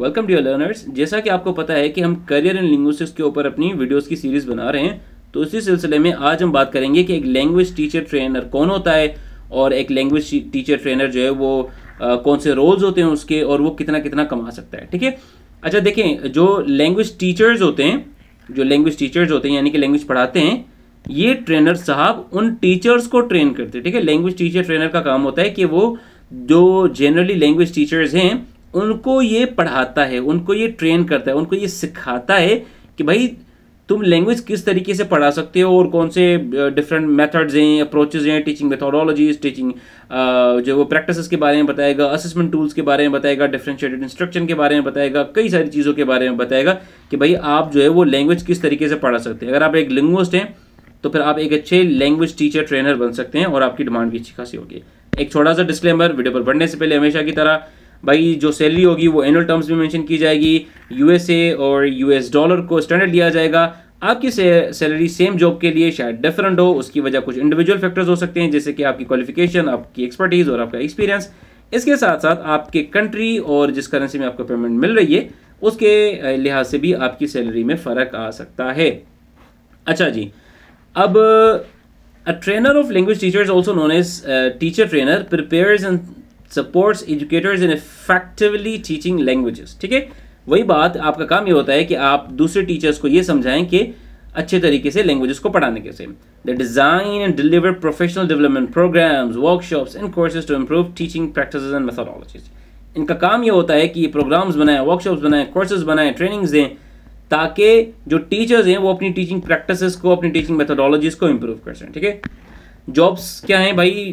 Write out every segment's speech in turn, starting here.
welcome dear learners जैसा कि आपको पता है कि हम करियर इन लिंग्विस्टिक्स के ऊपर अपनी वीडियोस की सीरीज बना रहे हैं तो इसी सिलसिले में आज हम बात करेंगे कि एक लैंग्वेज टीचर ट्रेनर कौन होता है और एक लैंग्वेज टीचर ट्रेनर जो है वो आ, कौन से रोल्स होते हैं उसके और वो कितना कितना कमा सकता है ठीक है अच्छा देखें जो लैंग्वेज टीचर्स होते हैं जो लैंग्वेज टीचर्स होते हैं यानी कि लैंग्वेज पढ़ाते हैं ये ट्रेनर साहब उन टीचर्स को ट्रेन करते हैं ठीक है लैंग्वेज टीचर ट्रेनर का काम होता है कि वो जो जनरली लैंग्वेज टीचर्स हैं उनको ये पढ़ाता है उनको ये ट्रेन करता है उनको ये सिखाता है कि भाई तुम लैंग्वेज किस तरीके से पढ़ा सकते हो और कौन से डिफरेंट मेथड्स हैं अप्रोचेज हैं टीचिंग मेथोडोलॉजीज टीचिंग जो वो प्रैक्टिसेस के बारे में बताएगा असेसमेंट टूल्स के बारे में बताएगा डिफरेंशिएटेड इंस्ट्रक्शन के बारे में बताएगा कई सारी चीज़ों के बारे में बताएगा कि भाई आप जो है वो लैंग्वेज किस तरीके से पढ़ा सकते हैं अगर आप एक लिंग्विस्ट हैं तो फिर आप एक अच्छे लैंग्वेज टीचर ट्रेनर बन सकते हैं और आपकी डिमांड भी अच्छी खासी होगी एक छोटा सा डिस्क्लेमर वीडियो पर बढ़ने से पहले हमेशा की तरह भाई जो सैलरी होगी वो एनुअल टर्म्स में मेंशन की जाएगी यूएसए और यूएस डॉलर को स्टैंडर्ड लिया जाएगा आपकी सैलरी सेम जॉब के लिए शायद डिफरेंट हो उसकी वजह कुछ इंडिविजुअल फैक्टर्स हो सकते हैं जैसे कि आपकी क्वालिफिकेशन आपकी एक्सपर्टीज़ और आपका एक्सपीरियंस इसके साथ साथ आपके कंट्री और जिस करेंसी में आपको पेमेंट मिल रही है उसके लिहाज से भी आपकी सैलरी में फ़र्क आ सकता है अच्छा जी अब a trainer of language teacher also known as teacher trainer prepares and supports educators in effectively teaching languages ठीक है वही बात आपका काम ये होता है कि आप दूसरे टीचर्स को ये समझाएं कि अच्छे तरीके से लैंग्वेजेस को पढ़ाने से the design and deliver professional development programmes workshops and courses to improve teaching practice and methodologies इनका काम ये होता है कि ये प्रोग्राम्स बनाएं वर्कशॉप्स बनाएं कोर्सेज बनाएं ट्रेनिंग्स दें ताकि जो टीचर्स हैं वो अपनी टीचिंग प्रैक्टिस को अपनी टीचिंग मेथोडोलॉजीज़ को इम्प्रूव कर सकें ठीक है जॉब्स क्या हैं भाई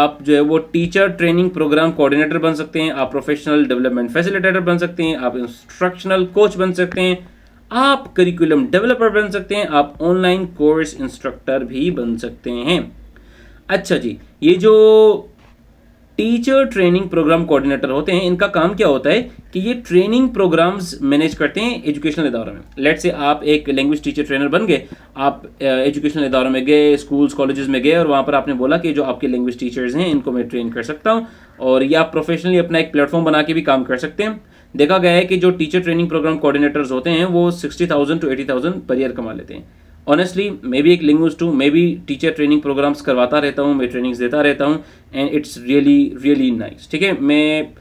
आप जो है वो टीचर ट्रेनिंग प्रोग्राम कोऑर्डिनेटर बन सकते हैं आप प्रोफेशनल डेवलपमेंट फैसिलिटेटर बन सकते हैं आप इंस्ट्रक्शनल कोच बन सकते हैं आप करिकुलम डेवलपर बन सकते हैं आप ऑनलाइन कोर्स इंस्ट्रक्टर भी बन सकते हैं अच्छा जी ये जो टीचर ट्रेनिंग प्रोग्राम कोऑर्डिनेटर होते हैं इनका काम क्या होता है कि ये ट्रेनिंग प्रोग्राम्स मैनेज करते हैं एजुकेशनल इदारों में लेट से आप एक लैंग्वेज टीचर ट्रेनर बन गए आप एजुकेशनल इदारों में गए स्कूल्स कॉलेजेस में गए और वहाँ पर आपने बोला कि जो आपके लैंग्वेज टीचर्स हैं इनको मैं ट्रेन कर सकता हूँ और ये आप प्रोफेशनली अपना एक प्लेटफॉर्म बना के भी काम कर सकते हैं देखा गया है कि जो टीचर ट्रेनिंग प्रोग्राम कोऑर्डिनेटर्स होते हैं वो sixty thousand to eighty thousand per year कमा लेते हैं ऑनेस्टली मैं भी एक लिंग्विस्ट हूँ मैं भी टीचर ट्रेनिंग प्रोग्राम्स करवाता रहता हूँ मैं ट्रेनिंग्स देता रहता हूँ and it's really really nice ठीक है मैं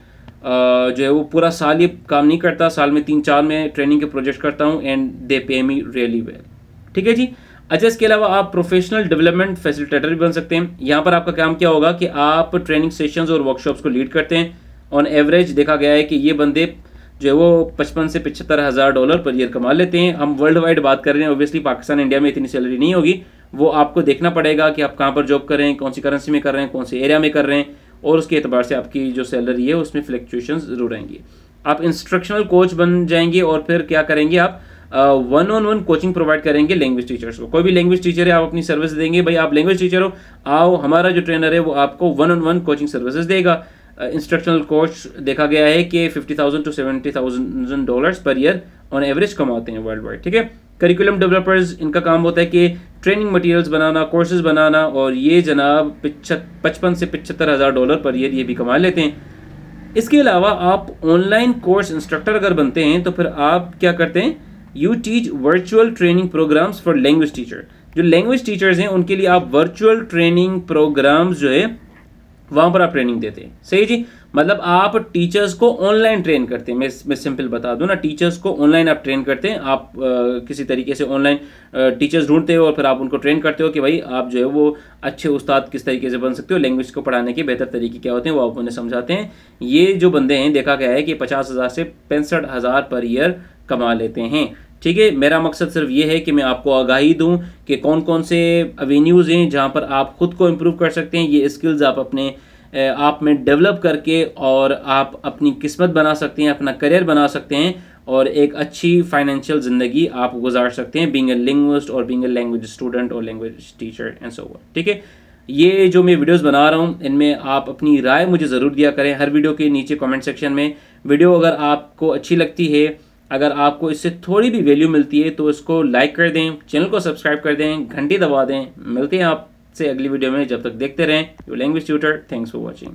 जो है वो पूरा साल ये काम नहीं करता साल में तीन चार में ट्रेनिंग के प्रोजेक्ट करता हूँ एंड दे पे मी रियली वेल ठीक है जी अच्छा इसके अलावा आप प्रोफेशनल डेवलपमेंट फैसिलिटेटर भी बन सकते हैं यहाँ पर आपका काम क्या होगा कि आप ट्रेनिंग सेशंस और वर्कशॉप्स को लीड करते हैं ऑन एवरेज देखा गया है कि ये बंदे जो है वो पचपन से पचहत्तर हज़ार डॉलर पर ईयर कमा लेते हैं हम वर्ल्ड वाइड बात कर रहे हैं ऑब्वियसली पाकिस्तान इंडिया में इतनी सैलरी नहीं होगी वो आपको देखना पड़ेगा कि आप कहाँ पर जॉब कर रहे हैं कौन सी करेंसी में कर रहे हैं कौन से एरिया में कर रहे हैं और उसके अतबार से आपकी जो सैलरी है उसमें फ्लक्चुएशन ज़रूर आएंगी आप इंस्ट्रक्शनल कोच बन जाएंगे और फिर क्या करेंगे आप one on one coaching provide करेंगे लैंग्वेज टीचर्स को कोई भी लैंग्वेज टीचर है आप अपनी सर्विस देंगे भाई आप लैंग्वेज टीचर हो आओ हमारा जो ट्रेनर है वो आपको one on one coaching services देगा इंस्ट्रक्शनल uh, कोच देखा गया है कि fifty thousand to seventy thousand dollars per year on average कमाते हैं वर्ल्ड वाइड ठीक है करिकुलम डेवलपर्स इनका काम होता है कि ट्रेनिंग मटेरियल्स बनाना कोर्सेज बनाना और ये जनाब पचपन से पचहत्तर हज़ार डॉलर पर ईयर ये भी कमा लेते हैं इसके अलावा आप ऑनलाइन कोर्स इंस्ट्रक्टर अगर बनते हैं तो फिर आप क्या करते हैं you teach virtual training programmes for language teacher जो लैंग्वेज टीचर्स हैं उनके लिए आप वर्चुअल ट्रेनिंग प्रोग्राम्स जो है वहाँ पर आप ट्रेनिंग देते हैं सही जी मतलब आप टीचर्स को ऑनलाइन ट्रेन करते हैं मैं मैं सिंपल बता दूं ना टीचर्स को ऑनलाइन आप ट्रेन करते हैं आप आ, किसी तरीके से ऑनलाइन टीचर्स ढूंढते हो और फिर आप उनको ट्रेन करते हो कि भाई आप जो है वो अच्छे उस्ताद किस तरीके से बन सकते हो लैंग्वेज को पढ़ाने के बेहतर तरीके क्या होते हैं वो आप उन्हें समझाते हैं ये जो बंदे हैं देखा गया है कि पचास हज़ार से पैंसठ हज़ार पर ईयर कमा लेते हैं ठीक है मेरा मकसद सिर्फ ये है कि मैं आपको आगाही दूं कि कौन कौन से अवेन्यूज़ हैं जहां पर आप ख़ुद को इम्प्रूव कर सकते हैं ये स्किल्स आप अपने आप में डेवलप करके और आप अपनी किस्मत बना सकते हैं अपना करियर बना सकते हैं और एक अच्छी फाइनेंशियल ज़िंदगी आप गुजार सकते हैं बींग ए लिंग्विस्ट और बींग ए लैंग्वेज स्टूडेंट और लैंग्वेज टीचर एंड सो ठीक है ये जो मैं वीडियोस बना रहा हूँ इनमें आप अपनी राय मुझे ज़रूर दिया करें हर वीडियो के नीचे कमेंट सेक्शन में वीडियो अगर आपको अच्छी लगती है अगर आपको इससे थोड़ी भी वैल्यू मिलती है तो इसको लाइक कर दें चैनल को सब्सक्राइब कर दें घंटी दबा दें मिलते हैं आप से अगली वीडियो में जब तक देखते रहें your language tutor thanks for watching